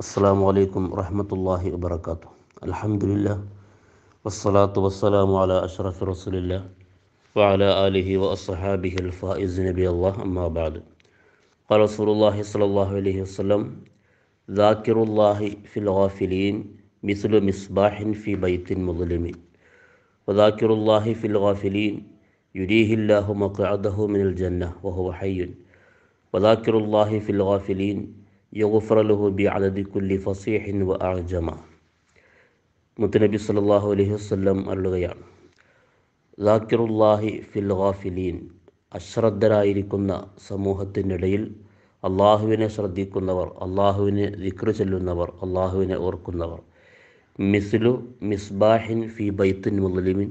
السلام عليكم ورحمة الله وبركاته الحمد لله والصلاة والسلام على أشرف رسول الله وعلى آله وأصحابه الفائز نبي الله أما بعد قال رسول الله صلى الله عليه وسلم ذاكر الله في الغافلين مثل مصباح في بيت مظلم وذاكر الله في الغافلين يريه الله مقعده من الجنة وهو حي وذاكر الله في الغافلين യഗുഫറലുഹു B അദദി കുല്ലി ഫസീഹിൻ വ അജമ മുത്തനബി സല്ലാഹു അലൈഹി വസ്ലം അരുളുകയാണ് ദാക്കിറുല്ലാഹി ഫിൽ ഗാഫിലീൻ അശ്രദ്ധരായിരിക്കുന്ന സമൂഹത്തിനിടയിൽ അള്ളാഹുവിനെ ശ്രദ്ധിക്കുന്നവർ അള്ളാഹുവിനെ വിക്ര ചെല്ലുന്നവർ അള്ളാഹുവിനെ ഓർക്കുന്നവർ മിസ്ലു മിസ്ബാഹിൻ ഫി ബൈത്തുൻ മുസ്ലിമിൻ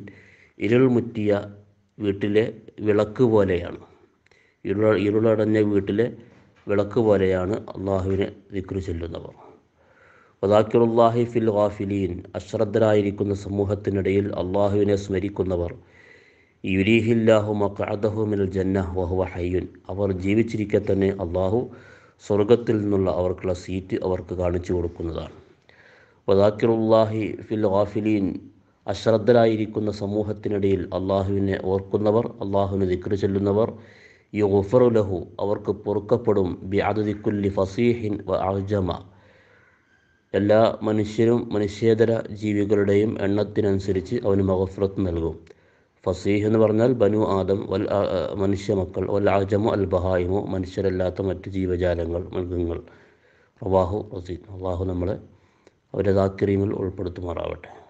ഇരുൾ മുറ്റിയ വീട്ടിലെ വിളക്ക് പോലെയാണ് ഇരുള ഇരുളടഞ്ഞ വീട്ടിലെ വിളക്ക് പോലെയാണ് അള്ളാഹുവിനെ ദിക്രു ചെല്ലുന്നവർ വദാക്കിറുല്ലാഹി ഫിൽ ഗാഫിലീൻ അശ്രദ്ധരായിരിക്കുന്ന സമൂഹത്തിനിടയിൽ അള്ളാഹുവിനെ സ്മരിക്കുന്നവർ യുരീഹില്ലാഹു മക്കാദഹുമിൽ ജന്ന വഹുവ ഹയ്യുൻ അവർ ജീവിച്ചിരിക്കെ തന്നെ അള്ളാഹു സ്വർഗത്തിൽ നിന്നുള്ള അവർക്കുള്ള സീറ്റ് അവർക്ക് കാണിച്ചു കൊടുക്കുന്നതാണ് വദാക്കിറുല്ലാഹി ഫിൽ ഗാഫിലീൻ അശ്രദ്ധരായിരിക്കുന്ന സമൂഹത്തിനിടയിൽ അള്ളാഹുവിനെ ഓർക്കുന്നവർ അള്ളാഹുവിനെ ദിക്ര ചെല്ലുന്നവർ യുഫറുലഹു അവർക്ക് പൊറുക്കപ്പെടും ബി കുല്ലി ഫസീഹിൻ വ അജമ എല്ലാ മനുഷ്യരും മനുഷ്യേതര ജീവികളുടെയും എണ്ണത്തിനനുസരിച്ച് അവന് മഹഫ്രത്ത് നൽകും ഫസീഹ് എന്ന് പറഞ്ഞാൽ ബനു ആദം വൽ മനുഷ്യ മക്കൾ വൽ ആജമു അൽ ബഹായിമു മനുഷ്യരല്ലാത്ത മറ്റ് ജീവജാലങ്ങൾ മൃഗങ്ങൾ റവാഹു റസീദ് അള്ളാഹു നമ്മളെ അവരെ ദാക്കിരീമിൽ ഉൾപ്പെടുത്തുമാറാവട്ടെ